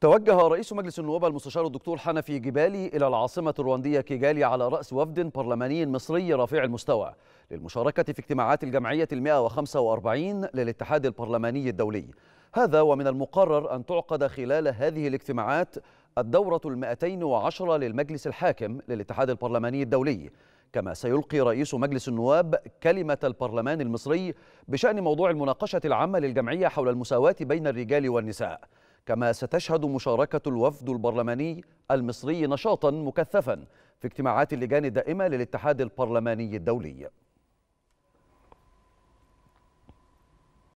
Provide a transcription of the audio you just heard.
توجه رئيس مجلس النواب المستشار الدكتور حنفي جبالي إلى العاصمة الرواندية كيجالي على رأس وفد برلماني مصري رفيع المستوى للمشاركة في اجتماعات الجمعية المائة وخمسة وأربعين للاتحاد البرلماني الدولي هذا ومن المقرر أن تعقد خلال هذه الاجتماعات الدورة المائتين وعشرة للمجلس الحاكم للاتحاد البرلماني الدولي كما سيلقي رئيس مجلس النواب كلمة البرلمان المصري بشأن موضوع المناقشة العامة للجمعية حول المساواة بين الرجال والنساء كما ستشهد مشاركة الوفد البرلماني المصري نشاطا مكثفا في اجتماعات اللجان الدائمة للاتحاد البرلماني الدولي